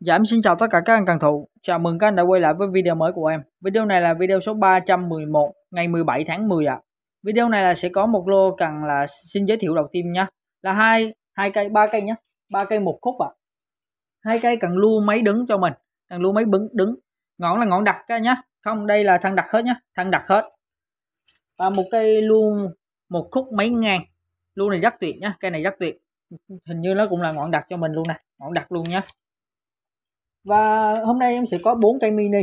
Dạ em xin chào tất cả các anh cần thủ Chào mừng các anh đã quay lại với video mới của em Video này là video số 311 ngày 17 tháng 10 ạ à. Video này là sẽ có một lô cần là xin giới thiệu đầu tiên nha Là hai hai cây ba cây nhé ba cây một khúc ạ à. hai cây cần lưu máy đứng cho mình cần lưu máy bứng đứng ngọn là ngọn đặt cái nhá không đây là thân đặt hết nhá thân đặt hết và một cây lưu một khúc mấy ngàn lưu này rất tuyệt nhá cây này rất tuyệt hình như nó cũng là ngọn đặt cho mình luôn nè ngọn đặt luôn nhá và hôm nay em sẽ có bốn cây mini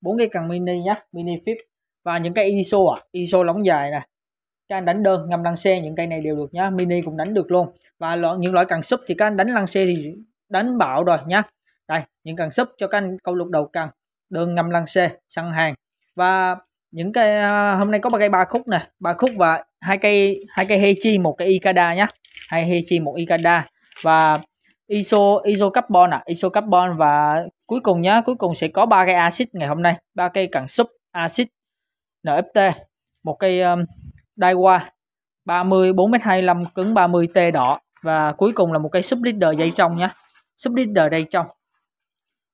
bốn cây cần mini nhá mini flip và những cây iso à iso lóng dài nè các anh đánh đơn ngâm lăn xe những cây này đều được nhá mini cũng đánh được luôn và những loại cần súp thì các anh đánh lăng xe thì đánh bạo rồi nhá đây những cần súp cho các anh câu lục đầu cần đường ngâm lăng xe săn hàng và những cây à, hôm nay có ba cây ba khúc nè ba khúc và hai cây hai cây hechi một cây ikada nhá hai hechi một ikada và iso iso carbon à iso carbon và cuối cùng nhá cuối cùng sẽ có ba cây axit ngày hôm nay ba cây cần sub axit nft một cây um, daiwa 30 4m25 cứng 30T đỏ và cuối cùng là một cây sub leader dây trong nhé sub leader dây trong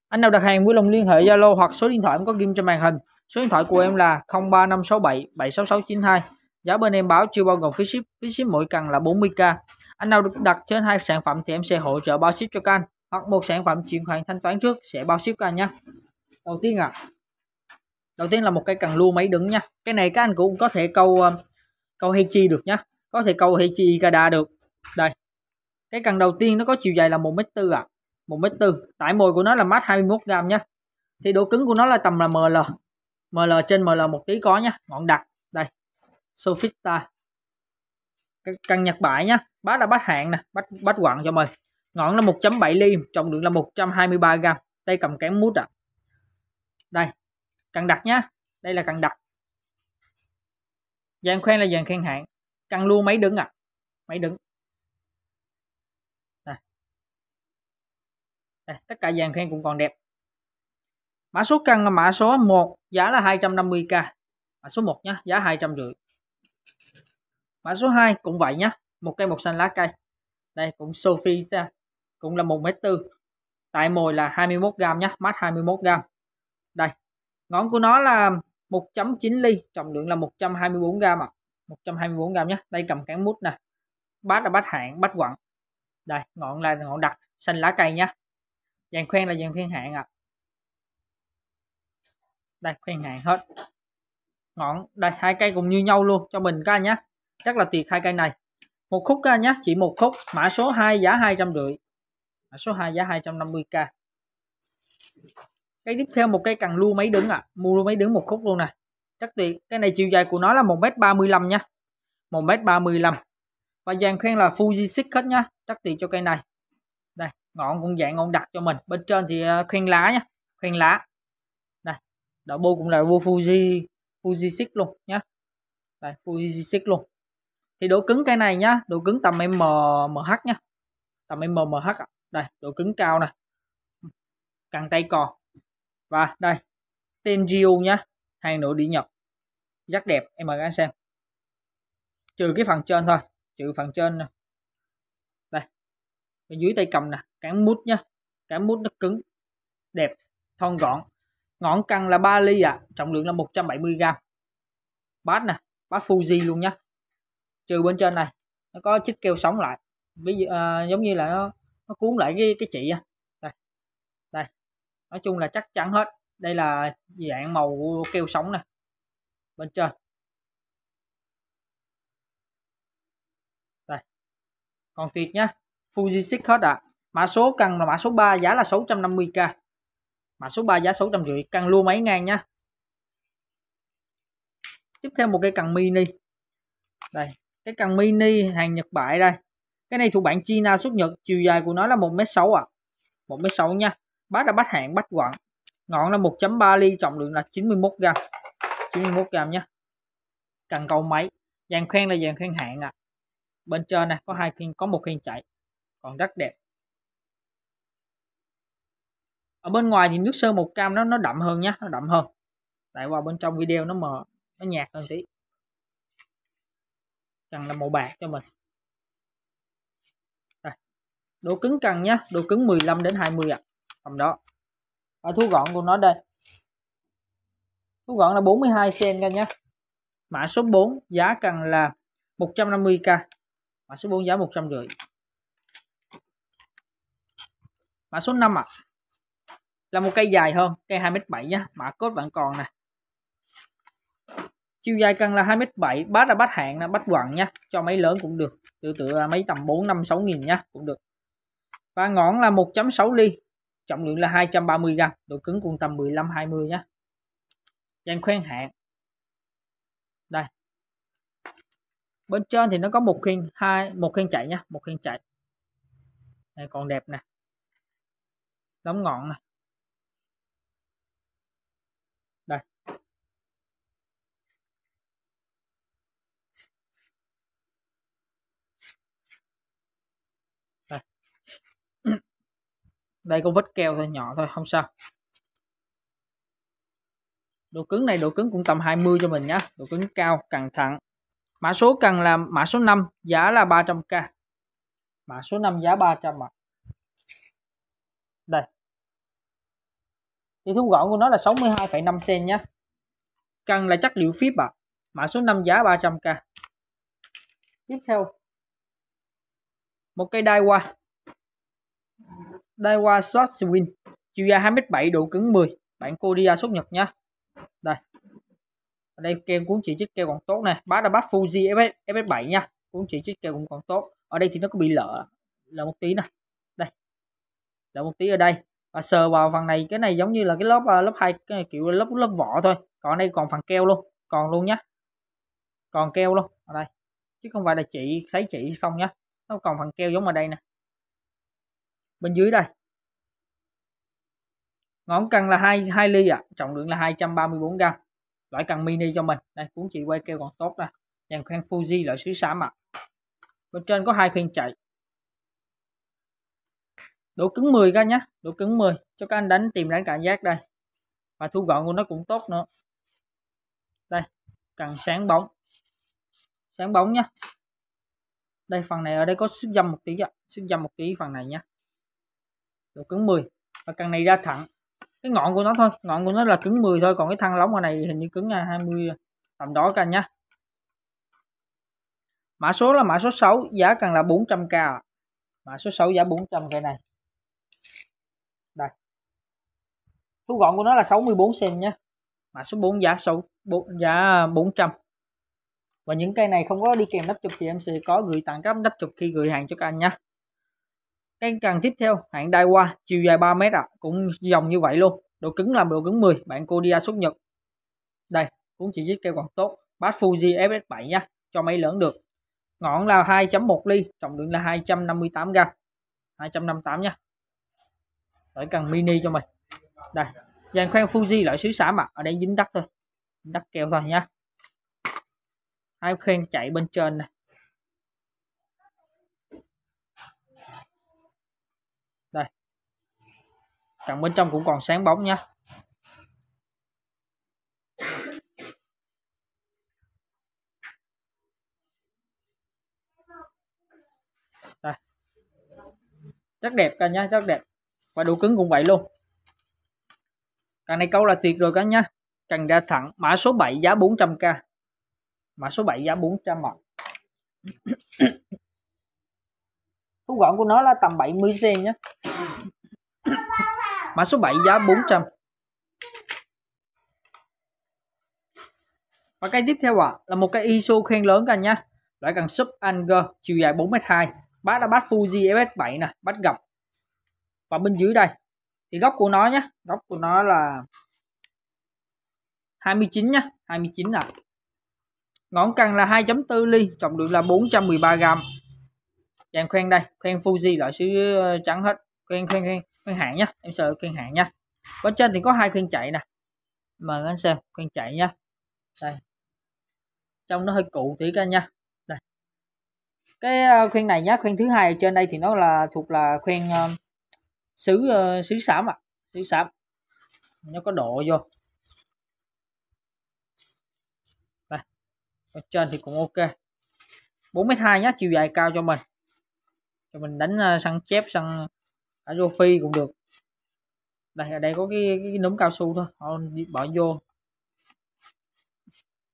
anh nào đặt hàng vui lòng liên hệ Zalo hoặc số điện thoại em có ghim trên màn hình số điện thoại của em là 0356776692. giá bên em báo chưa bao gồm phí ship phí ship mỗi cần là 40k anh nào được đặt trên hai sản phẩm thì em sẽ hỗ trợ bao ship cho các anh. Hoặc một sản phẩm chuyển khoản thanh toán trước sẽ bao ship các anh nhé. Đầu tiên à. Đầu tiên là một cây cần lưu máy đứng nha. Cái này các anh cũng có thể câu ờ, câu Heichi được nhá. Có thể câu Heichi Ikada được. Đây. Cái cần đầu tiên nó có chiều dài là một m 4 À. một m 4 Tải mồi của nó là mát 21 gram nhá. Thì độ cứng của nó là tầm là ML. ML trên ML một tí có nhá. Ngọn đặc. Đây. Sofista căn Nhật bãi nhá bát là bát hạng nè bát bát quặng cho mời ngọn là 1.7 ly trọng lượng là 123 gram tay cầm kém mút ạ à. đây cần đặt nhá đây là cần đặt dàn khoen là dàn khen hạng cần luôn máy đứng ạ à. máy đứng đây. đây tất cả dàn khen cũng còn đẹp mã số căn là mã số 1 giá là 250k mã số 1 nhá giá 250 mã số 2 cũng vậy nhé một cây một xanh lá cây đây cũng Sophie ra cũng là một mét tư tại mồi là 21 gram nhé mát 21 gram đây ngón của nó là 1.9 ly trọng lượng là 124 gram ạ à. 124 gram nhé đây cầm cán mút nè bát là bát hạng bát quặng đây ngọn là ngọn đặc xanh lá cây nhé dàn khoen là dàn khoen hạng ạ à. đây khoen hạng hết ngọn đây hai cây cùng như nhau luôn cho mình coi anh nhé chắc là tuyệt hai cây này một khúc ca à, nhé chỉ một khúc mã số 2 giá rưỡi mã số 2 giá 250k cái tiếp theo một cây cần lưu mấy đứng ạ à. mua mấy đứng một khúc luôn nè chắc tuyệt cái này chiều dài của nó là 1m35 nha 1m35 và dàn khoen là Fuji Six hết nhá rất tuyệt cho cây này đây ngọn cũng dạng ngọn đặt cho mình bên trên thì à, khoen lá nhá khoen lá đây đậu bô cũng là vô Fuji Fuji Six luôn nhá đây Fuji Six luôn thì độ cứng cái này nhá độ cứng tầm m mh nhá tầm m mh à. đây độ cứng cao này cần tay còn và đây tên Gio nhá hàng nội địa Nhật rất đẹp em mời các anh xem trừ cái phần trên thôi trừ phần trên nè đây bên dưới tay cầm nè cán mút nhá cán mút nó cứng đẹp thon gọn ngọn cân là 3 ly ạ à. trọng lượng là 170 g bát nè bát Fuji luôn nhá trừ bên trên này nó có chiếc keo sống lại ví dụ à, giống như là nó, nó cuốn lại cái cái chị đây đây nói chung là chắc chắn hết đây là dạng màu keo sống này bên trên đây còn tuyệt nhá Fuji 6 hết ạ à. mã số cần là mã số 3 giá là 650k mã số 3 giá rưỡi căn luôn mấy ngàn nhá tiếp theo một cây cần mini đây cái cần mini hàng Nhật bại đây cái này thuộc bản China xuất Nhật chiều dài của nó là 1m6 à 1m6 nha bát là bát hạng bát quặng ngọn là 1.3 ly trọng lượng là 91 gram 91 gram nhé cần cầu máy dàn khoen là dàn khoen hạng à bên trên này có hai khiên có một khiên chạy còn rất đẹp ở bên ngoài thì nước sơn một cam nó nó đậm hơn nhá nó đậm hơn tại vào bên trong video nó mờ nó nhạt hơn tí cần là màu bạc cho mình đây. độ cứng cần nhé độ cứng 15 đến 20 ạ à. tầm đó ở à, thu gọn của nó đây thu gọn là 42 cm nha nhé mã số 4 giá cần là 150k mã số 4 giá 150 mã số 5 ạ à. là một cây dài hơn cây 2m7 nhé mã cốt vẫn còn này chiều dài cần là 2m7 bát là bát hạng là bát quặng nha cho máy lớn cũng được tự tự là mấy tầm 4 5 6 nghìn nha cũng được và ngọn là 1.6 ly trọng lượng là 230 gram độ cứng cũng tầm 15 20 nhá dàn khoen hạng đây bên trên thì nó có một khoen hai một khoen chạy nhá một khoen chạy này còn đẹp nè đóng ngọn này đây có vết keo thôi nhỏ thôi không sao độ cứng này độ cứng cũng tầm 20 cho mình nhá độ cứng cao càng thẳng mã số cần là mã số 5 giá là 300k mã số 5 giá 300 ạ đây thì thu gọn của nó là 62,5 cm nhá cần là chất liệu phíp à. mã số 5 giá 300k tiếp theo một cây đai qua Daiwa Short Swing chiều dài 2m7 độ cứng 10 bản Kodia xuất nhật nhá đây ở đây keo cuốn chỉ chiếc keo còn tốt này bát là bát Fuji FS, FS7 nha cuốn chỉ chiếc keo cũng còn tốt ở đây thì nó có bị lỡ là một tí nè đây là một tí ở đây và sờ vào phần này cái này giống như là cái lớp à, lớp hai kiểu lớp lớp vỏ thôi còn đây còn phần keo luôn còn luôn nhá còn keo luôn ở đây chứ không phải là chị thấy chị không nhá nó còn phần keo giống ở đây nè bên dưới đây ngón cần là hai hai ly ạ à. trọng lượng là 234 gram loại cần mini cho mình đây cuốn chị quay kêu còn tốt đây dàn khoen Fuji loại xứ xám ạ bên trên có hai khuyên chạy độ cứng 10 các nhé độ cứng 10 cho các anh đánh tìm đánh cảm giác đây và thu gọn của nó cũng tốt nữa đây cần sáng bóng sáng bóng nhá đây phần này ở đây có sức dâm một tí ạ à. sức dâm một tí phần này nhé độ cứng 10 và căn này ra thẳng cái ngọn của nó thôi ngọn của nó là cứng 10 thôi còn cái thăng lóng ngoài này hình như cứng là 20 tầm đó các nhá mã số là mã số 6 giá cần là 400k mã số 6 giá 400 cái này đây thu gọn của nó là 64 cm nhé mã số 4 giá 6 4, giá 400 và những cây này không có đi kèm nắp chụp thì em sẽ có gửi tặng các nắp chụp khi gửi hàng cho các anh nhé cái càng tiếp theo hãng Daiwa chiều dài 3 mét ạ à, cũng dòng như vậy luôn độ cứng làm độ cứng 10 bạn cô Kodia xuất nhật đây cũng chỉ chiếc keo còn tốt bass Fuji FS7 nha cho máy lớn được ngọn là 2.1 ly trọng lượng là 258 gram 258 nha để cần mini cho mình đây dàn khoan Fuji loại xứ xám ạ à. ở đây dính đất thôi dính keo thôi nha hai khoen chạy bên trên này càng bên trong cũng còn sáng bóng nhé đây rất đẹp cả nhá rất đẹp và độ cứng cũng vậy luôn càng này câu là tuyệt rồi cả nhá càng ra thẳng mã số 7 giá 400k mã số 7 giá 400 ạ thu gọn của nó là tầm 70 cm nhé Mã số 7 giá 400. Và cây tiếp theo ạ à, là một cây ISO khen lớn các anh nhé. Loại cần sub Anger chiều dài 4m2. Bát là bát Fuji FS7 nè, bát gập. Và bên dưới đây thì góc của nó nhá góc của nó là 29 nhá, 29 ạ. À. Ngón cần là 2.4 ly, trọng lượng là 413 g. Dạng khoen đây, khoen Fuji loại sứ ờ, trắng hết, khoen khoen khoen khuyên hạn nhá em sợ khuyên hạn nhá. bên trên thì có hai kênh chạy nè mời anh xem kênh chạy nhá. đây trong nó hơi cụ tí các anh nha đây cái ờ, khuyên này nhá khuyên thứ hai trên đây thì nó là thuộc là khuyên ờ, xứ ờ, xứ uh, ạ xứ sứ nó có độ vô đây ở trên thì cũng ok 4m2 nhá chiều dài cao cho mình cho mình đánh săn chép săn ở vô phi cũng được đây ở đây có cái, cái, cái núm cao su thôi họ bỏ vô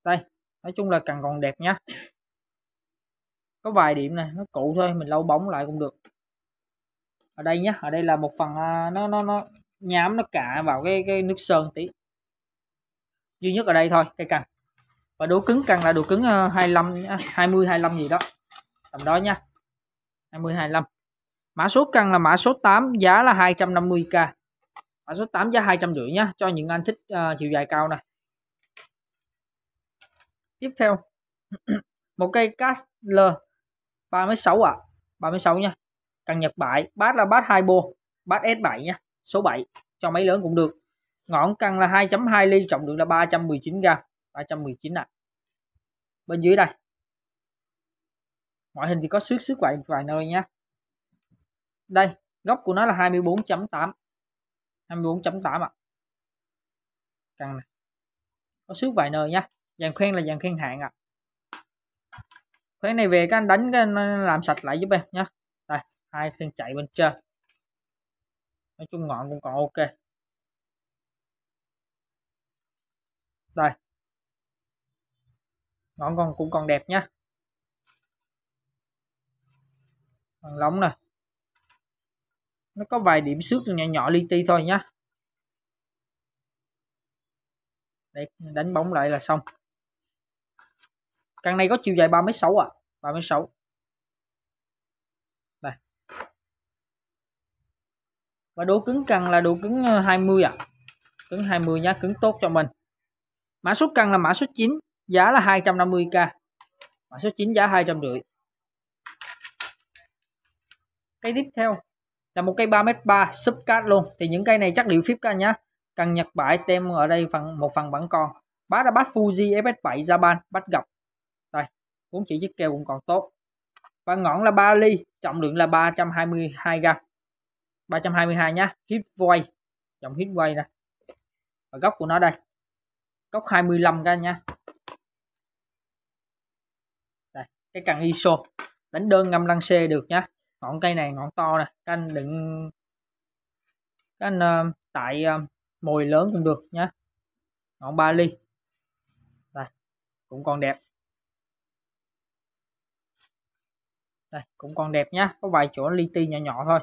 đây nói chung là càng còn đẹp nhá có vài điểm này nó cũ thôi mình lau bóng lại cũng được ở đây nhá ở đây là một phần à, nó nó nó nhám nó cạ vào cái cái nước sơn tí duy nhất ở đây thôi cây cần và độ cứng cần là độ cứng 25 20 25 gì đó tầm đó nha 20 25 mã số căn là mã số 8 giá là 250k mã số 8 giá rưỡi nhá cho những anh thích uh, chiều dài cao này tiếp theo một cây Castler 36 ạ à. 36 nha căn Nhật bại bát là bát 2 bô bát S7 nha số 7 cho mấy lớn cũng được ngọn căn là 2.2 ly trọng lượng là 319 g 319 ạ à. bên dưới đây mọi hình thì có xước xước vài vài nơi nha đây góc của nó là 24.8 24.8 ạ à. càng này có xước vài nơi nha dàn khoen là dàn khoen hạng ạ à. khoen này về các anh đánh cái làm sạch lại giúp em nhé đây hai khoen chạy bên trên nói chung ngọn cũng còn ok đây ngọn còn cũng còn đẹp nhá còn lóng này nó có vài điểm xước nhỏ nhỏ li ti thôi nhá Đây, đánh bóng lại là xong căn này có chiều dài 36 à 36 đây và độ cứng cần là độ cứng 20 ờ, à cứng 20 nhá cứng tốt cho mình mã số cần là mã số 9 giá là 250k mã số 9 giá 250 cái tiếp theo là một cây 3m3 sub card luôn thì những cây này chắc liệu flip các nhá cần nhật bãi tem ở đây phần một phần vẫn còn bát là bát Fuji FS7 Japan bát gập đây bốn chỉ chiếc keo cũng còn tốt và ngọn là 3 ly trọng lượng là 322 gram 322 nhá hit voi dòng hit voi nè ở góc của nó đây góc 25 các anh nhá đây cái cần ISO đánh đơn ngâm lăng xe được nhá ngọn cây này ngọn to nè các anh đừng các anh uh, tại uh, mồi lớn cũng được nhé ngọn ba ly đây cũng còn đẹp đây cũng còn đẹp nhá có vài chỗ li ti nhỏ nhỏ thôi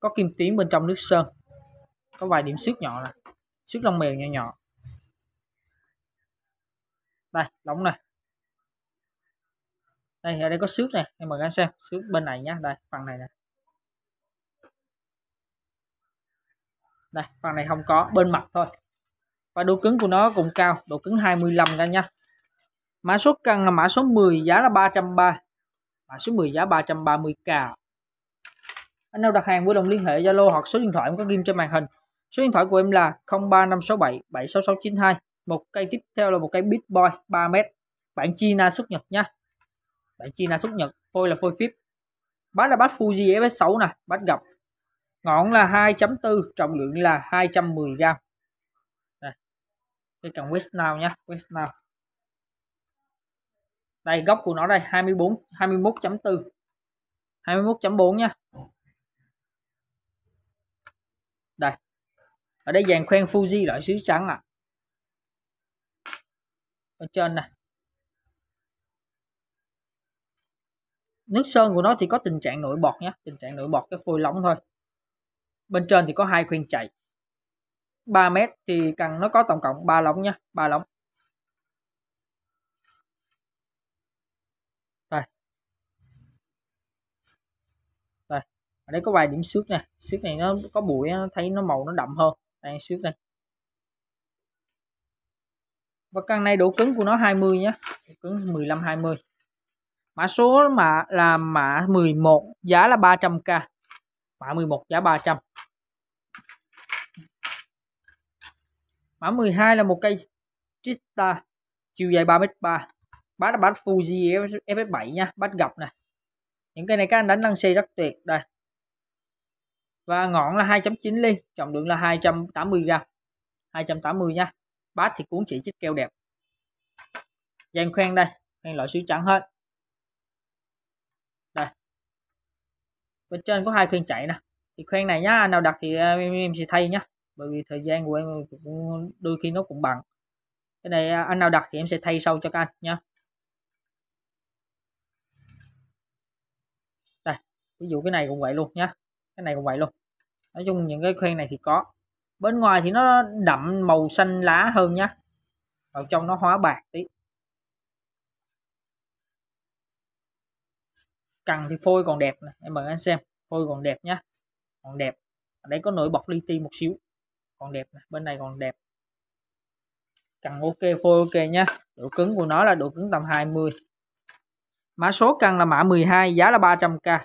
có kim tuyến bên trong nước sơn có vài điểm xước nhỏ nè xước lông mèo nhỏ nhỏ đây lóng này đây ở đây có xước này em mời các anh xem xước bên này nhá đây phần này này đây phần này không có bên mặt thôi và độ cứng của nó cũng cao độ cứng 25 ra nha mã số căn là mã số 10 giá là 330 mã số 10 giá 330k anh nào đặt hàng vui lòng liên hệ Zalo hoặc số điện thoại em có ghim trên màn hình số điện thoại của em là 03567 76692 một cây tiếp theo là một cây Bitboy 3m bản China xuất Nhật nha Đấy, China xúc Nhật, phôi là phôi phíp. Bát là bát Fuji F6 nè, bát gập. Ngọn là 2.4, trọng lượng là 210 g Đây. Cái cần West nào nhá, West nào Đây góc của nó đây 24 21.4. 21.4 nha. Đây. Ở đây dàn khoen Fuji loại sứ trắng ạ. À. Ở trên này nước sơn của nó thì có tình trạng nổi bọt nhé tình trạng nổi bọt cái phôi lỏng thôi bên trên thì có hai khuyên chạy 3 mét thì cần nó có tổng cộng 3 lóng nhé 3 lóng đây đây ở đây có vài điểm xước nè xước này nó có bụi nó thấy nó màu nó đậm hơn đây xước đây và căn này độ cứng của nó 20 nhé độ cứng 15 20 mã số mà là mã 11 giá là 300k mã 11 giá 300 mã 12 là một cây Trista chiều dài 3m3 bát là bát Fuji f 7 nha bát gặp này những cây này các anh đánh năng xe rất tuyệt đây và ngọn là 2.9 ly trọng lượng là 280 gram 280 nha bát thì cuốn chỉ chiếc keo đẹp gian khoen đây khoen loại sứ trắng hết bên trên có hai khuyên chạy nè thì khuyên này nhá nào đặt thì à, em, em sẽ thay nhá bởi vì thời gian của em cũng đôi khi nó cũng bằng cái này à, anh nào đặt thì em sẽ thay sau cho các anh nhá đây ví dụ cái này cũng vậy luôn nhá cái này cũng vậy luôn nói chung những cái khuyên này thì có bên ngoài thì nó đậm màu xanh lá hơn nhá vào trong nó hóa bạc tí cần thì phôi còn đẹp này. em mời anh xem phôi còn đẹp nhá còn đẹp ở đây có nổi bọc li ti một xíu còn đẹp này. bên này còn đẹp cần ok phôi ok nhá độ cứng của nó là độ cứng tầm 20 mã số cần là mã 12 giá là 300k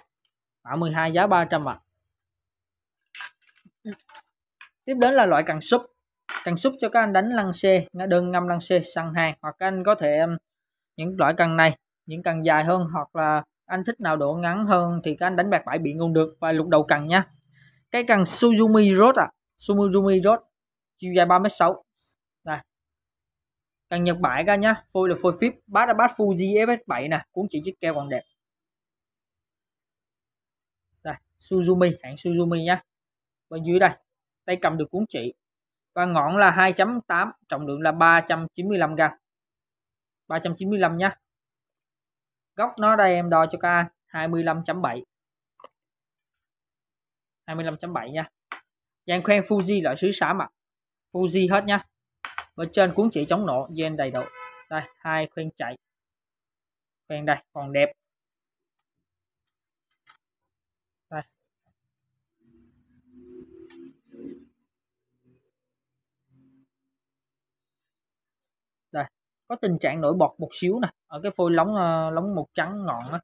mã 12 giá 300 ạ à. tiếp đến là loại cần súp cần súp cho các anh đánh lăng xe đơn ngâm lăng xe săn hàng hoặc các anh có thể um, những loại cần này những cần dài hơn hoặc là anh thích nào độ ngắn hơn thì các anh đánh bạc bãi biển cũng được và lục đầu cần nha cái cần Suzumi Road à Suzumi Road chiều dài 3m6 này cần Nhật bãi ra nhá phôi là phôi phíp bát là bát Fuji FS7 nè cuốn chỉ chiếc keo còn đẹp đây Suzumi hãng Suzumi nhá bên dưới đây tay cầm được cuốn chỉ và ngọn là 2.8 trọng lượng là 395 gram 395 nhá góc nó đây em đo cho các anh 25.7 25.7 nha Giang khoen Fuji loại sứ xả mặt Fuji hết nha bên trên cuốn chỉ chống nổ gen đầy đủ đây hai khoen chạy khoen đây còn đẹp đây đây có tình trạng nổi bọt một xíu nè ở cái phôi lóng ờ, lóng một trắng ngọn á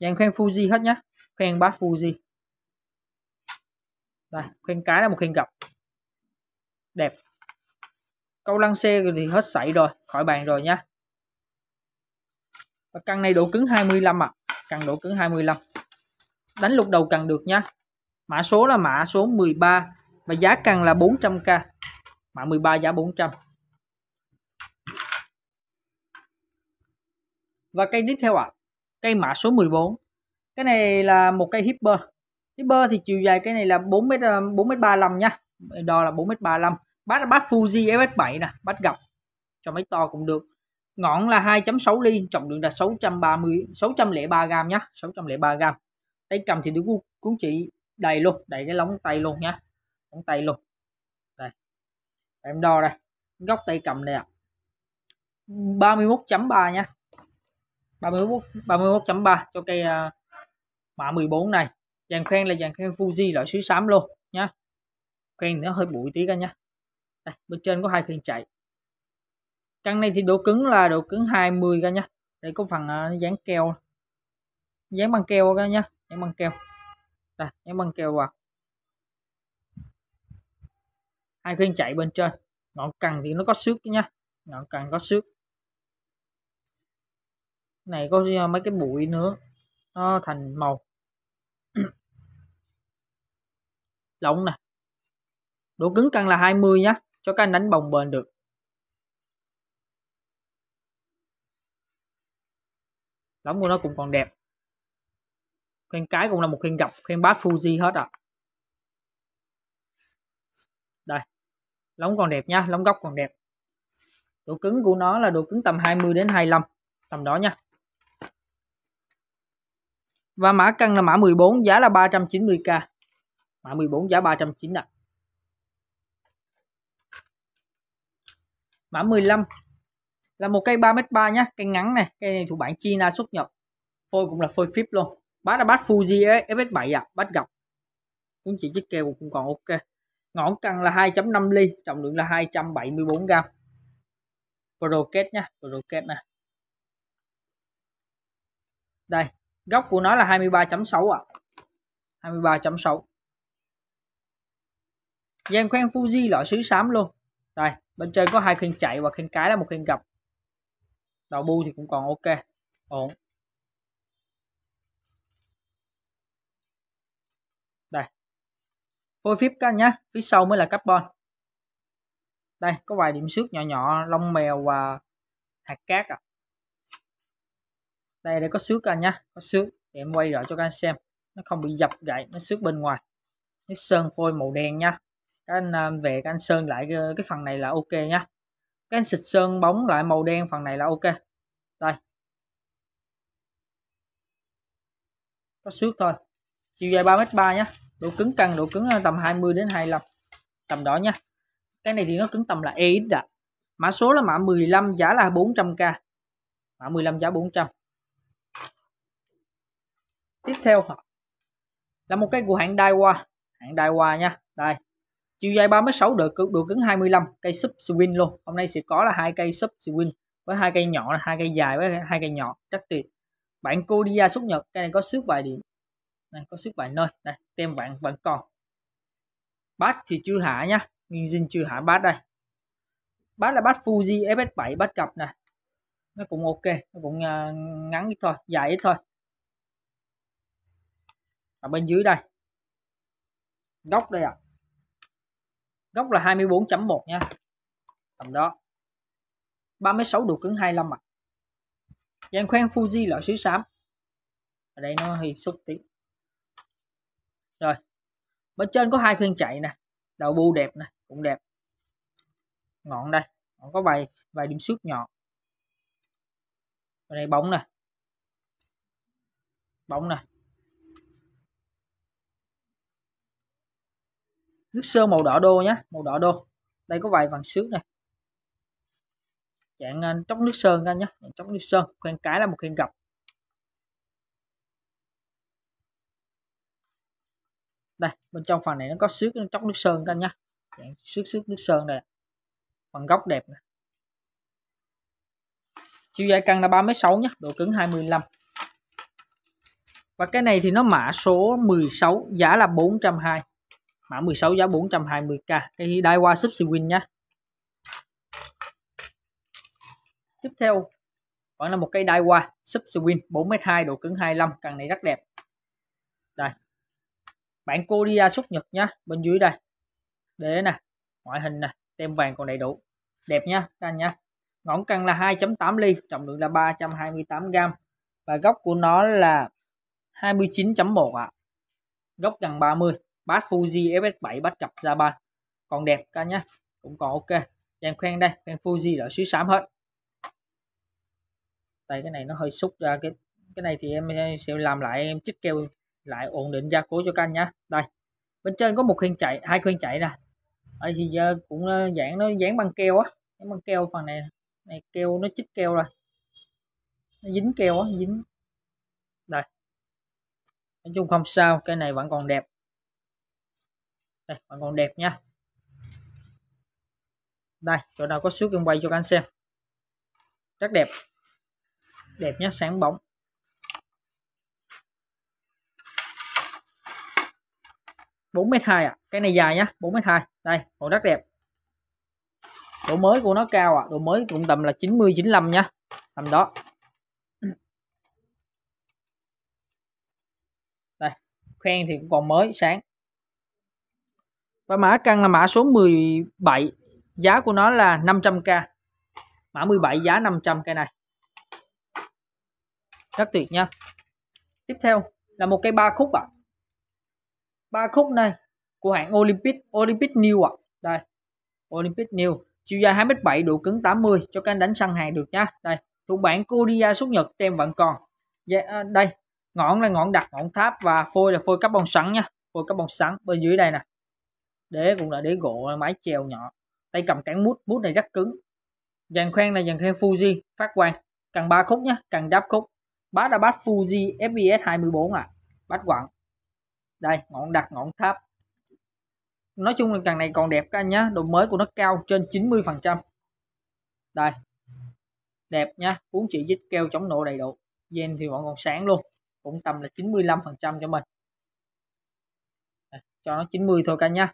và khen Fuji hết nhá khen bát Fuji đây khen cái là một khen gặp đẹp câu lăng xe thì hết sảy rồi khỏi bàn rồi nhá và căn này độ cứng 25 ạ à. căn độ cứng 25 đánh lục đầu cần được nhá mã số là mã số 13 và giá căn là 400k mã 13 giá 400 và cây tiếp theo ạ à, cây mã số 14 cái này là một cây hipper hipper thì chiều dài cây này là 4 m 4 m 35 nhá đo là 4 m 35 bát bát Fuji FS7 nè bát gặp cho máy to cũng được ngọn là 2.6 ly trọng lượng là 630 603 gram nhá 603 gram tay cầm thì được cuốn chị đầy luôn đầy cái lóng tay luôn nhá lóng tay luôn đây em đo đây góc tay cầm đây ạ à. 31.3 nha 31 31.3 cho cây uh, mã 14 này dàn khoen là dàn khoen Fuji loại xứ 8 luôn nhá khoen nó hơi bụi tí cả nhá đây, bên trên có hai khiên chạy căn này thì độ cứng là độ cứng 20 cả nhá đây có phần uh, dán keo dán bằng keo cả nhá dán bằng keo đây dán bằng keo vào hai khiên chạy bên trên ngọn cần thì nó có xước nhá ngọn cần có xước này có à, mấy cái bụi nữa nó thành màu lộng nè độ cứng căng là 20 nhá cho các anh đánh bồng bền được lóng của nó cũng còn đẹp khen cái cũng là một khen gập khen bát Fuji hết à đây lóng còn đẹp nha lóng góc còn đẹp độ cứng của nó là độ cứng tầm 20 đến 25 tầm đó nha và mã cân là mã 14 giá là 390k mã 14 giá 390 ạ mã 15 là một cây 3m3 nhá cây ngắn này cây này thuộc bản China xuất nhập phôi cũng là phôi phíp luôn bát là bát Fuji FS7 à bát gọc cũng chỉ chiếc keo cũng còn ok ngọn cân là 2.5 ly trọng lượng là 274 gram Pro kết nhá Pro kết này đây góc của nó là 23.6 ạ à. 23.6 Gen khoen Fuji loại sứ xám luôn đây bên trên có hai kênh chạy và kênh cái là một kênh gặp. đầu bu thì cũng còn ok ổn đây phôi phíp các anh nhé phía sau mới là carbon đây có vài điểm xước nhỏ nhỏ lông mèo và hạt cát à đây đây có xước anh nhá có xước để em quay lại cho các anh xem nó không bị dập gãy nó xước bên ngoài cái sơn phôi màu đen nha các anh à, về các anh sơn lại cái, ờ, cái phần này là ok nhá các anh xịt sơn bóng lại màu đen phần này là ok đây có xước thôi chiều dài 3 m 3 nhá độ cứng căng độ cứng à, tầm 20 đến 25 tầm đó nha cái này thì nó cứng tầm là EX ạ mã số là mã 15 giá là 400k mã 15 giá 400 tiếp theo là một cái của hãng Daiwa hãng Daiwa nha đây chiều dài 36 độ cứng độ cứng 25 cây sub swing luôn hôm nay sẽ có là hai cây sub swing với hai cây nhỏ là hai cây dài với hai cây nhỏ chắc tuyệt bạn cô đi ra xuất nhật cây này có xước vài điểm này có xước vài nơi đây tem vạn vẫn còn bát thì chưa hạ nhá nguyên dinh chưa hạ bát đây bát là bát Fuji FS7 bát cặp này nó cũng ok nó cũng à, ngắn ít thôi dài ít thôi ở bên dưới đây góc đây ạ à. góc là 24.1 nha tầm đó 36 độ cứng 25 mặt dàn khoen Fuji loại xứ xám ở đây nó hơi xúc tí rồi bên trên có hai khuyên chạy nè đầu bu đẹp nè cũng đẹp ngọn đây ngọn có vài vài điểm xước nhỏ ở đây bóng nè bóng nè nước sơn màu đỏ đô nhé màu đỏ đô đây có vài vàng xước này dạng à, trong nước sơn ra nhé trong nước sơn khoen cái là một khoen gặp. đây bên trong phần này nó có xước trong nước sơn ra nhé dạng xước xước nước sơn này phần góc đẹp này. chiều dài căn là 36 nhé độ cứng 25 và cái này thì nó mã số 16 giá là 420 mã 16 giá 420k cái Daiwa Subsequent nhé tiếp theo vẫn là một cây Daiwa Subsequent 4m2 độ cứng 25 cần này rất đẹp đây bản Korea xuất nhật nhá bên dưới đây để nè ngoại hình nè tem vàng còn đầy đủ đẹp nhá các anh nhá ngón căng là 2.8 ly trọng lượng là 328 g và góc của nó là 29.1 ạ à. góc gần 30 bass Fuji FS7 bắt cặp Japan còn đẹp cả nhá cũng còn ok em khoen đây khoen Fuji là xíu xám hết tại cái này nó hơi xúc ra cái cái này thì em sẽ làm lại em chích keo lại ổn định gia cố cho canh nhá đây bên trên có một khuyên chạy hai khuyên chạy nè ở thì giờ cũng dán ờ, nó dán băng keo á dán băng keo phần này này keo nó chích keo rồi nó dính keo á dính đây nói chung không sao cái này vẫn còn đẹp đây vẫn còn đẹp nha đây chỗ nào có xước em quay cho các anh xem rất đẹp đẹp nhé sáng bóng bốn mét hai ạ, cái này dài nhá bốn mét hai đây còn rất đẹp độ mới của nó cao à độ mới cũng tầm là 90 95 nhá tầm đó đây khoen thì cũng còn mới sáng và mã căn là mã số 17 giá của nó là 500k mã 17 giá 500 cây này rất tuyệt nha tiếp theo là một cây ba khúc ạ à. ba khúc này của hãng Olympic Olympic New ạ à. đây Olympic New chiều dài 2m7 độ cứng 80 cho các đánh săn hàng được nha đây thuộc bản Korea xuất Nhật tem vẫn còn dạ, à, đây ngọn là ngọn đặt ngọn tháp và phôi là phôi carbon sẵn nha phôi carbon sẵn bên dưới đây nè đế cũng là đế gỗ mái treo nhỏ tay cầm cán mút mút này rất cứng dàn khoan là dàn khoan Fuji phát quang cần ba khúc nhé cần đáp khúc bát là bát Fuji FBS 24 à bát quặng đây ngọn đặt ngọn tháp nói chung là càng này còn đẹp các anh nhé độ mới của nó cao trên 90 phần trăm đây đẹp nhá cuốn chỉ dít keo chống nổ đầy đủ gen thì vẫn còn sáng luôn cũng tầm là 95 phần trăm cho mình cho nó 90 thôi cả nhá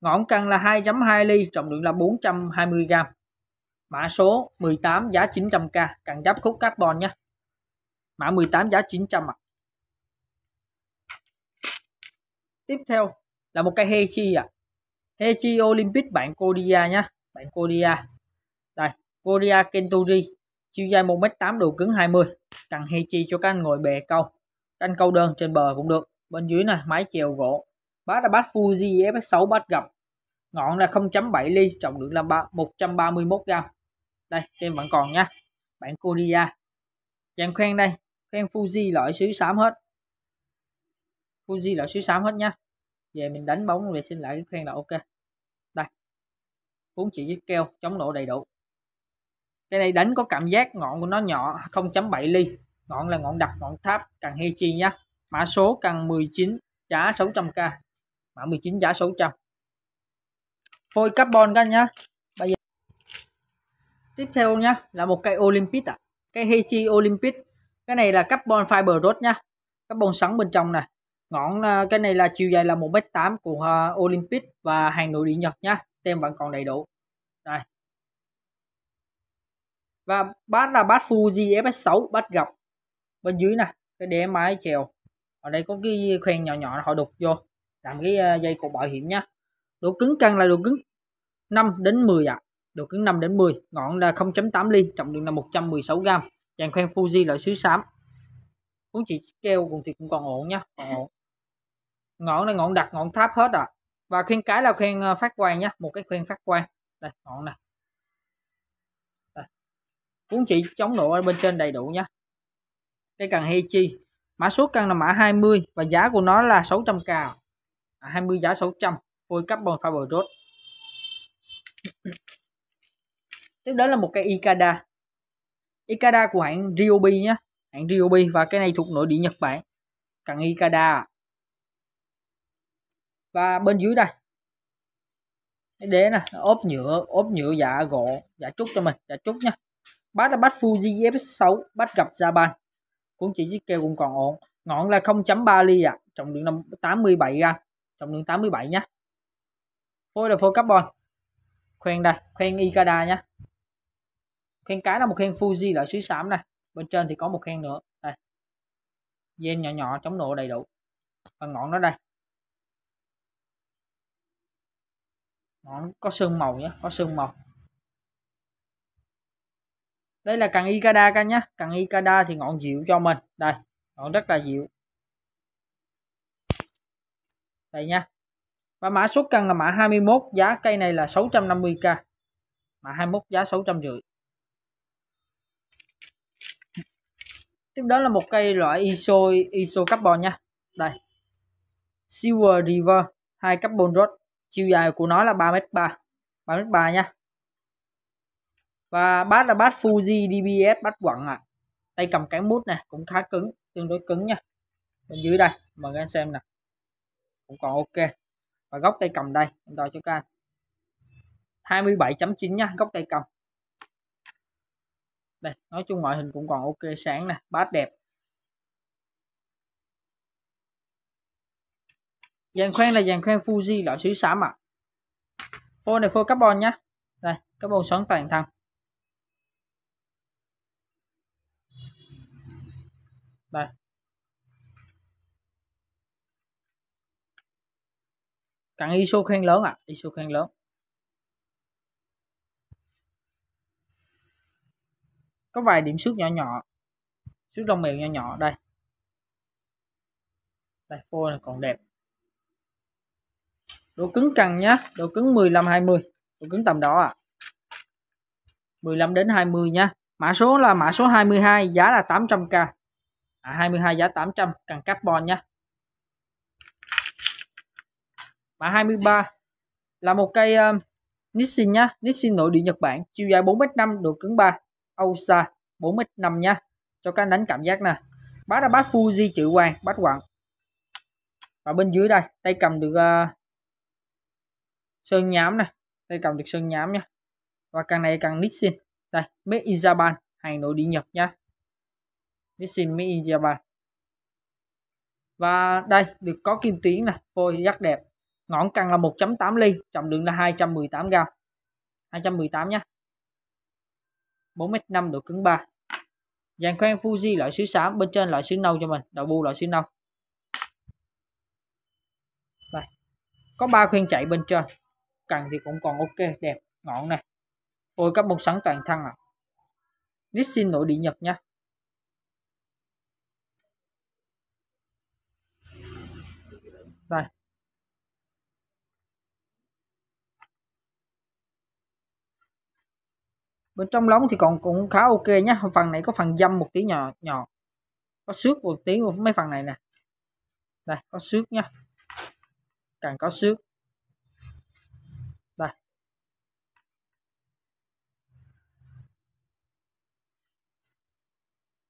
Ngọn cân là 2.2 ly, trọng lượng là 420 g. Mã số 18 giá 900k, cần giáp khúc carbon nhé. Mã 18 giá 900 ạ. Tiếp theo là một cây Hechi ạ. À. Hechi Olympic bản Kodia nhé, bản Kodia. Đây, Kodia kenturi chiều dài 1m8 độ cứng 20, cần Hechi cho các anh ngồi bè câu. Canh câu đơn trên bờ cũng được. Bên dưới này máy chèo gỗ, bát là bát Fuji F6 bát gặp ngọn là 0.7 ly trọng lượng là 131 gram đây em vẫn còn nha bạn Korea dạng khoen đây khoen Fuji loại sứ xám hết Fuji loại sứ xám hết nha về mình đánh bóng vệ xin lại cái khoen là ok đây cuốn chỉ với keo chống nổ đầy đủ cái này đánh có cảm giác ngọn của nó nhỏ 0.7 ly ngọn là ngọn đặc ngọn tháp cần hê chi nhá mã số càng 19 giá 600k mã 19 giá 600 phôi carbon các nhá bây giờ tiếp theo nhá là một cây Olympic ạ à. cây Heichi Olympic cái này là carbon fiber rod nhá carbon sẵn bên trong này ngọn à, cái này là chiều dài là 1m8 của à, Olympic và hàng nội địa Nhật nhá tem vẫn còn đầy đủ đây và bát là bát Fuji FS6 bát gập bên dưới này cái đế máy chèo ở đây có cái khoen nhỏ nhỏ họ đục vô làm cái ờ, dây cột bảo hiểm nhé độ cứng căng là độ cứng 5 đến 10 ạ à. độ cứng 5 đến 10 ngọn là 0.8 ly trọng lượng là 116 g dàn khoen Fuji loại sứ xám cũng chỉ keo cùng thì cũng còn ổn nhá còn ổn ngọn là ngọn đặt ngọn tháp hết ạ à. và khuyên cái là khuyên ờ, phát quang nhá một cái khuyên phát quang đây ngọn này cuốn chỉ chống nổ ở bên trên đầy đủ nhá cái cần Hechi mã số căn là mã 20 và giá của nó là 600k 20 giá 600 full carbon fiber rod tiếp đó là một cây Ikada Ikada của hãng Ryobi nhé hãng Ryobi và cái này thuộc nội địa Nhật Bản cần Ikada và bên dưới đây cái đế nè ốp nhựa ốp nhựa dạ gỗ dạ trúc cho mình dạ trúc nhá bát là bát Fuji F6 bát gặp Japan cũng chỉ chiếc keo cũng còn ổn ngọn là 0.3 ly ạ à. trọng lượng là 87 gram trọng lượng 87 nhé phôi là phôi carbon khoen đây khoen Ikada nhé khoen cái là một khoen Fuji loại xứ xám này bên trên thì có một khoen nữa đây gen nhỏ nhỏ chống nổ đầy đủ Phần ngọn nó đây ngọn có sơn màu nhé có sơn màu đây là cần Ikada các nhé cần Ikada thì ngọn dịu cho mình đây ngọn rất là dịu đây nha và mã số căn là mã 21 giá cây này là 650k mã 21 giá rưỡi tiếp đó là một cây loại iso iso carbon nha đây Silver River 2 carbon rod chiều dài của nó là 3m3 3m3 nha và bát là bát Fuji DBS bát quặng à tay cầm cái mút này cũng khá cứng tương đối cứng nha bên dưới đây mời anh xem nè cũng còn ok và góc tay cầm đây em đo cho các anh 27.9 nhá, góc tay cầm đây nói chung ngoại hình cũng còn ok sáng nè bát đẹp dàn khoen là dàn khoen Fuji loại xứ xám ạ à. phô này phô carbon nhá đây carbon xoắn toàn thân càng ISO khen lớn à ISO khen lớn có vài điểm xước nhỏ nhỏ xước lông mèo nhỏ nhỏ đây đây phôi này còn đẹp độ cứng cần nhá độ cứng 15 20 độ cứng tầm đó à 15 đến 20 nhá mã số là mã số 22 giá là 800k à, 22 giá 800 cần carbon nhá mã 23 là một cây um, Nissin nhá Nissin nội địa Nhật Bản chiều dài 4m5 độ cứng 3 Ousa 4m5 nhá cho các anh đánh cảm giác nè bát là bát Fuji chữ vàng bát quặng và bên dưới đây tay cầm được uh, sơn nhám này tay cầm được sơn nhám nhá và càng này càng Nissin đây made in Japan hàng nội địa Nhật nhá Nissin made in Japan và đây được có kim tuyến nè phôi rất đẹp ngọn cần là 1.8 ly trọng lượng là 218 gram 218 nhé 4 mét 5 độ cứng 3 dàn khoen Fuji loại xứ xám bên trên loại xứ nâu cho mình đầu bu loại xứ nâu Đây. có ba khuyên chạy bên trên cần thì cũng còn ok đẹp ngọn này ôi các bông sắn toàn thân à Nissin nội địa Nhật nha bên trong lóng thì còn cũng khá ok nhá phần này có phần dâm một tí nhỏ nhỏ có xước một tí mấy phần này nè đây có xước nhá càng có xước đây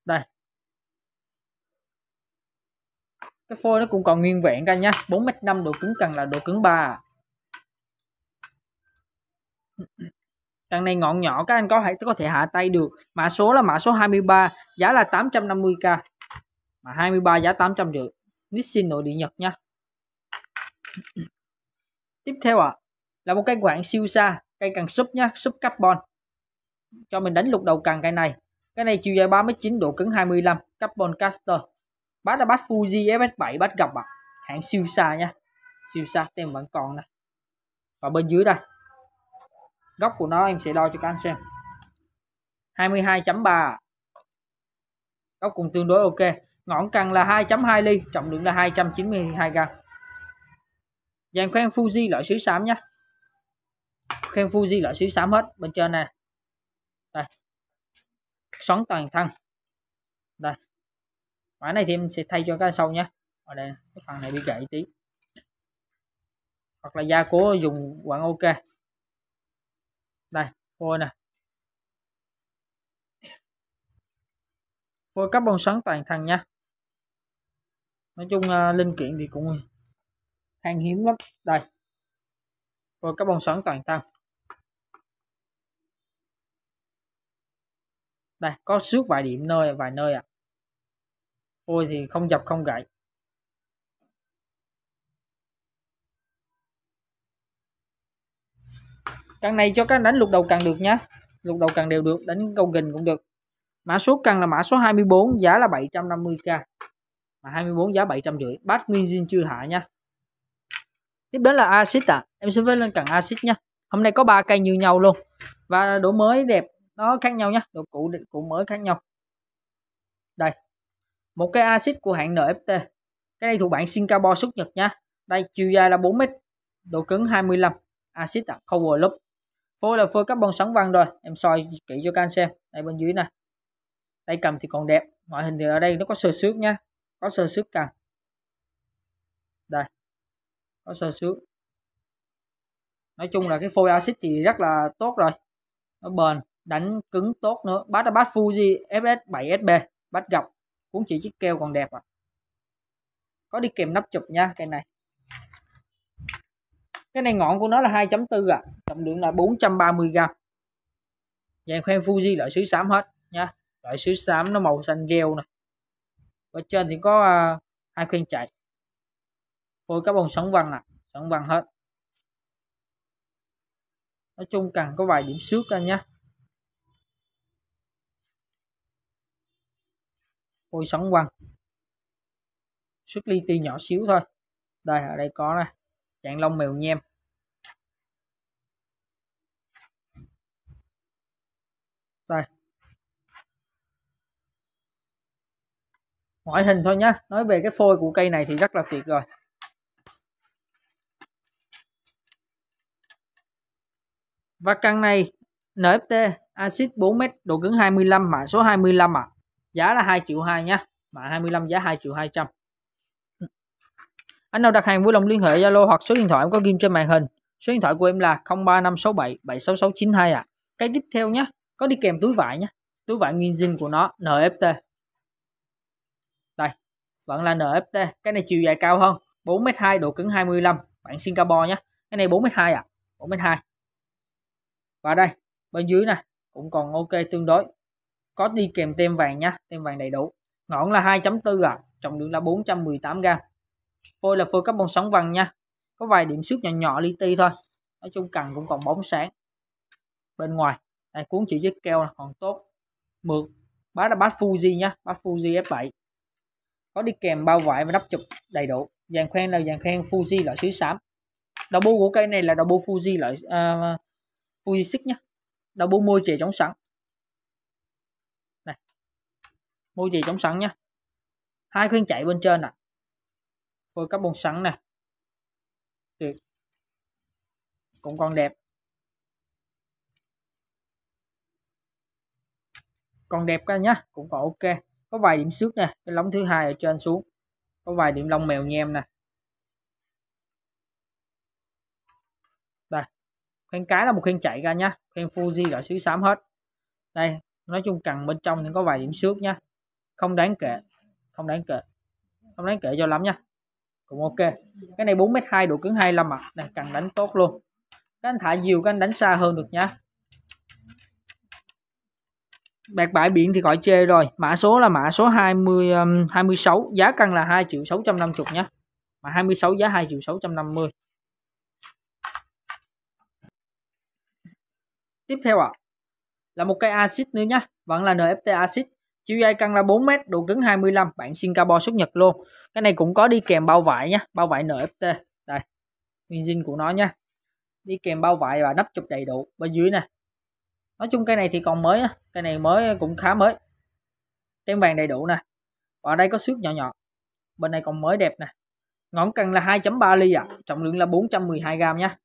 đây cái phôi nó cũng còn nguyên vẹn ra nhá 4 m 5 độ cứng cần là độ cứng 3 Đằng này ngọn nhỏ các anh có thể có thể hạ tay được. Mã số là mã số 23, giá là 850k. Mã 23 giá 800 rưỡi. Nissin nội địa Nhật nha. Tiếp theo ạ, à, là một cây quạng siêu xa, cây cần súp nhá, súp carbon. Cho mình đánh lục đầu cần cây này. Cái này chiều dài 39 độ cứng 25, carbon caster. Bát là bát Fuji FS7 bát gặp ạ. À. Hãng siêu xa nha. Siêu xa tem vẫn còn nè. Và bên dưới đây góc của nó em sẽ đo cho các anh xem 22.3 góc cũng tương đối ok ngọn cần là 2.2 ly trọng lượng là 292 gram dàn khoen Fuji loại xứ xám nhé khoen Fuji loại xứ xám hết bên trên này đây xoắn toàn thân đây mã này thì em sẽ thay cho cái sau nhé ở đây cái phần này bị gãy tí hoặc là gia cố dùng quặng ok đây phôi nè phôi bông xoắn toàn thằng nha nói chung uh, linh kiện thì cũng khan hiếm lắm đây phôi bông xoắn toàn thằng đây có xước vài điểm nơi vài nơi ạ à. phôi thì không dập không gãy căn này cho các đánh lục đầu càng được nhá lục đầu càng đều được đánh câu gình cũng được mã số căn là mã số 24 giá là 750k mà 24 giá 750 bát nguyên zin chưa hạ nha tiếp đến là axit ạ à. em sẽ với lên càng axit nha hôm nay có ba cây như nhau luôn và độ mới đẹp nó khác nhau nhá độ cũ cũ mới khác nhau đây một cái axit của hãng NFT cái này thuộc bản Singapore xuất Nhật nha đây chiều dài là 4 m độ cứng 25 axit à, power loop phôi là phôi carbon sóng vàng rồi em soi kỹ cho các anh xem đây bên dưới nè tay cầm thì còn đẹp mọi hình thì ở đây nó có sơ xước nha có sơ xước cầm đây có sơ xước nói chung là cái phôi axit thì rất là tốt rồi nó bền đánh cứng tốt nữa bát là bát Fuji FS 7SB bát gọc cũng chỉ chiếc keo còn đẹp à có đi kèm nắp chụp nha cái này cái này ngọn của nó là 2.4 ạ à. trọng lượng là 430 gram dàn khoen Fuji loại xứ xám hết nha loại xứ xám nó màu xanh gel này ở trên thì có uh, hai khoen chạy phôi carbon sóng vàng nè sóng vàng hết nói chung cần có vài điểm xước anh nhé phôi sóng vàng, xuất li ti nhỏ xíu thôi đây ở đây có này chạng long mèo nhem đây ngoại hình thôi nhá nói về cái phôi của cây này thì rất là tuyệt rồi và căn này NFT acid 4m độ cứng 25 mã số 25 ạ à. giá là 2 triệu 2 nhá mã 25 giá 2 triệu 200 anh nào đặt hàng vui lòng liên hệ Zalo hoặc số điện thoại em có ghi trên màn hình số điện thoại của em là 0356776692 ạ à. cái tiếp theo nhé có đi kèm túi vải nhé túi vải nguyên zin của nó NFT đây vẫn là NFT cái này chiều dài cao hơn 4m2 độ cứng 25 bản Singapore nhé cái này 4m2 à 4m2 và đây bên dưới này cũng còn ok tương đối có đi kèm tem vàng nhé, tem vàng đầy đủ ngọn là 2.4 à trọng lượng là 418 gram phôi là phôi carbon sóng vằn nha có vài điểm xước nhỏ nhỏ li ti thôi nói chung cần cũng còn bóng sáng bên ngoài đây, cuốn chỉ chất keo là còn tốt mượt bát là bát Fuji nhá bát Fuji F7 có đi kèm bao vải và nắp chụp đầy đủ dàn khoen là dàn khoen Fuji loại sứ xám đầu bu của cây này là đầu bu Fuji loại uh, Fuji 6 nhá đầu bu môi chì chống sẵn này môi chì chống sẵn nhá hai khuyên chạy bên trên nè phôi bông sẵn nè tuyệt cũng còn đẹp còn đẹp cả nhá cũng còn ok có vài điểm xước nè cái lóng thứ hai ở trên xuống có vài điểm lông mèo nhem nè đây khoen cái là một khoen chạy ra nhá khoen Fuji gọi xứ xám hết đây nói chung cần bên trong thì có vài điểm xước nhá không đáng kể không đáng kể không đáng kể cho lắm nhá cũng ok cái này 4m2 độ cứng 25 mặt này cần đánh tốt luôn các anh thả nhiều các anh đánh xa hơn được nhá bạc bãi biển thì gọi chê rồi mã số là mã số 20 um, 26 giá căn là 2 triệu 650 nhé mà 26 giá 2 triệu 650 tiếp theo ạ à, là một cây axit nữa nhé vẫn là NFT axit chiều dài căn là 4 m độ cứng 25 bạn Singapore xuất nhật luôn cái này cũng có đi kèm bao vải nhé bao vải NFT đây nguyên zin của nó nha đi kèm bao vải và nắp chụp đầy đủ bên dưới nè nói chung cây này thì còn mới cây này mới cũng khá mới tem vàng đầy đủ nè và ở đây có xước nhỏ nhỏ bên này còn mới đẹp nè ngón cần là 2.3 ly ạ à. trọng lượng là 412 gram nhá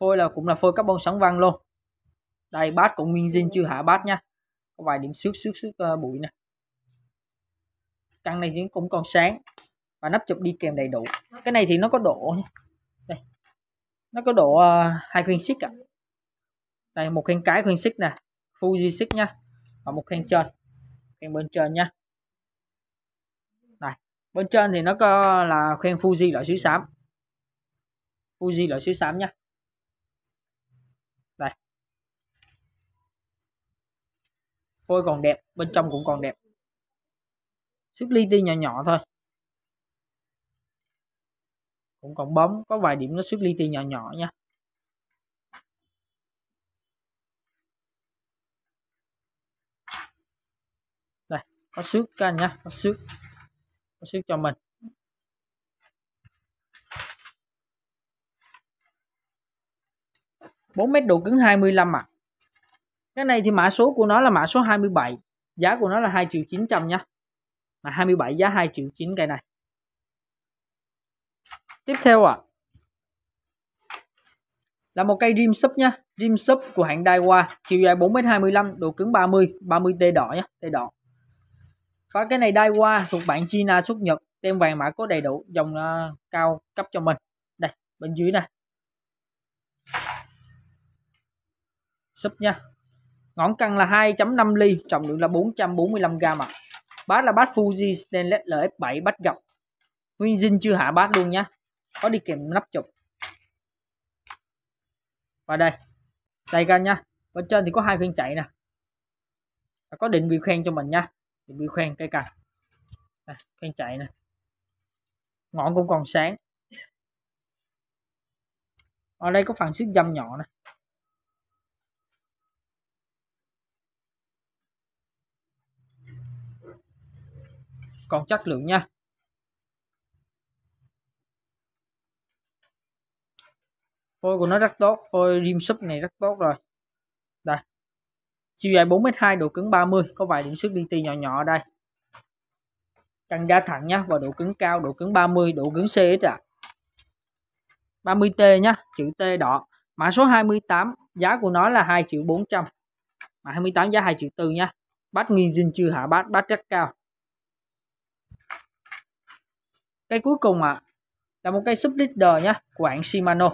phôi là cũng là phôi carbon sóng văn luôn đây bát cũng nguyên zin chưa hạ bát nha có vài điểm xước xước xước uh, bụi nè căn này cũng còn sáng và nắp chụp đi kèm đầy đủ cái này thì nó có độ đây nó có độ ờ, hai uh, xích ạ à đây một khen cái khen xích này Fuji xích nhá và một khen trên khen bên trên nhá này bên trên thì nó có là khen Fuji loại xứ xám Fuji loại xứ xám nhá đây phôi còn đẹp bên trong cũng còn đẹp xuất ly ti nhỏ nhỏ thôi cũng còn bóng có vài điểm nó xuất ly ti nhỏ nhỏ nhá có xước các anh nhé có xước có xước cho mình bốn mét độ cứng 25 mặt cái này thì mã số của nó là mã số 27 giá của nó là hai triệu chín trăm nhá mà 27 giá 2 triệu chín cái này tiếp theo ạ à, là một cây rim sub nhá rim sub của hãng Daiwa chiều dài 4m25 độ cứng 30 30 t đỏ nhá t đỏ có cái này đai qua thuộc bản China xuất Nhật tem vàng mã có đầy đủ dòng uh, cao cấp cho mình đây bên dưới này súp nha ngón cân là 2.5 ly trọng lượng là 445 g ạ bát là bát Fuji stainless LF7 bát gọc nguyên dinh chưa hạ bát luôn nhá có đi kèm nắp chụp và đây đây ra nha bên trên thì có hai khuyên chạy nè có định vị khoen cho mình nha thì bi khoan cây cành à, khoan chạy nè ngọn cũng còn sáng ở đây có phần sức dâm nhỏ nè còn chất lượng nha phôi của nó rất tốt phôi rim súp này rất tốt rồi đây chiều dài 4m2 độ cứng 30 có vài điểm xước liên ti nhỏ nhỏ ở đây căng ga thẳng nhá và độ cứng cao độ cứng 30 độ cứng CX ạ à. 30T nhá chữ T đỏ mã số 28 giá của nó là 2 triệu 400 mã 28 giá 2 triệu 4 nhá bát nghi dinh chưa hạ bát bát rất cao cái cuối cùng ạ à, là một cây sub leader nhá của hãng Shimano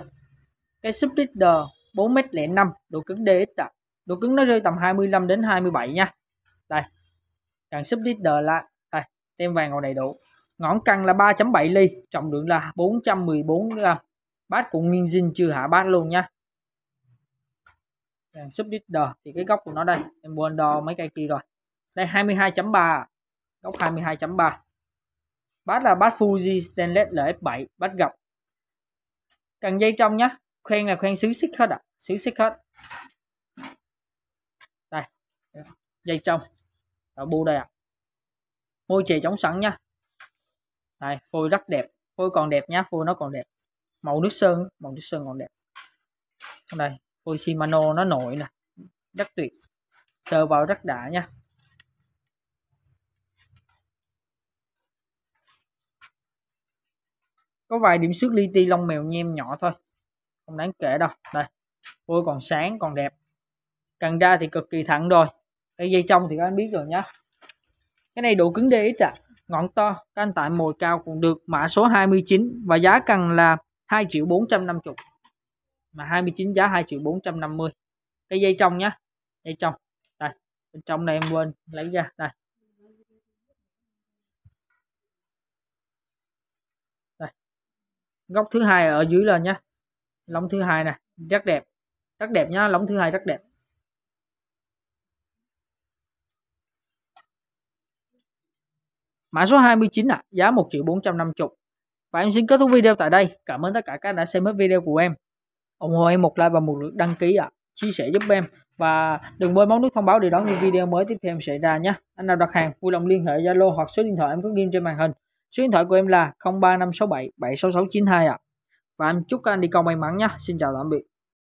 cây sub leader 4m05 độ cứng DX ạ à độ cứng nó rơi tầm 25 đến 27 nha đây đàn subleader là đây tem vàng còn đầy đủ ngõn căng là 3.7 ly trọng lượng là 414 gram bát cũng nguyên zin chưa hạ bát luôn nha đàn subleader thì cái góc của nó đây em quên đo mấy cây kia rồi đây 22.3 góc 22.3 bát là bát Fuji stainless LF7 bát gập cần dây trong nhá khoen là khoen xứ xích hết ạ à. xứ xích hết dây trong và bu đây ạ à. phôi chì chống sẵn nha đây phôi rất đẹp phôi còn đẹp nhá phôi nó còn đẹp màu nước sơn màu nước sơn còn đẹp đây phôi Shimano nó nổi nè rất tuyệt sờ vào rất đã nha có vài điểm xước li ti lông mèo nhem nhỏ thôi không đáng kể đâu đây phôi còn sáng còn đẹp cần ra thì cực kỳ thẳng rồi đây dây trong thì các anh biết rồi nhá cái này độ cứng DX à. ngọn to các anh tại mồi cao cũng được mã số 29 và giá cần là 2 triệu 450 mà 29 giá 2 triệu 450 cái dây trong nhá dây trong đây bên trong này em quên lấy ra đây góc thứ hai ở dưới lên nhé lóng thứ hai nè rất đẹp rất đẹp nhá lóng thứ hai rất đẹp Mã số 29 ạ, à, giá 1 triệu 450. Và em xin kết thúc video tại đây. Cảm ơn tất cả các đã xem hết video của em. ủng hộ em một like và một lượt đăng ký ạ. À. Chia sẻ giúp em và đừng quên bấm nút thông báo để đón những video mới tiếp theo em xảy ra nhé. Anh nào đặt hàng vui lòng liên hệ Zalo hoặc số điện thoại em có ghi trên màn hình. Số điện thoại của em là 0356776692 ạ. À. Và em chúc các anh đi công may mắn nhé. Xin chào tạm biệt.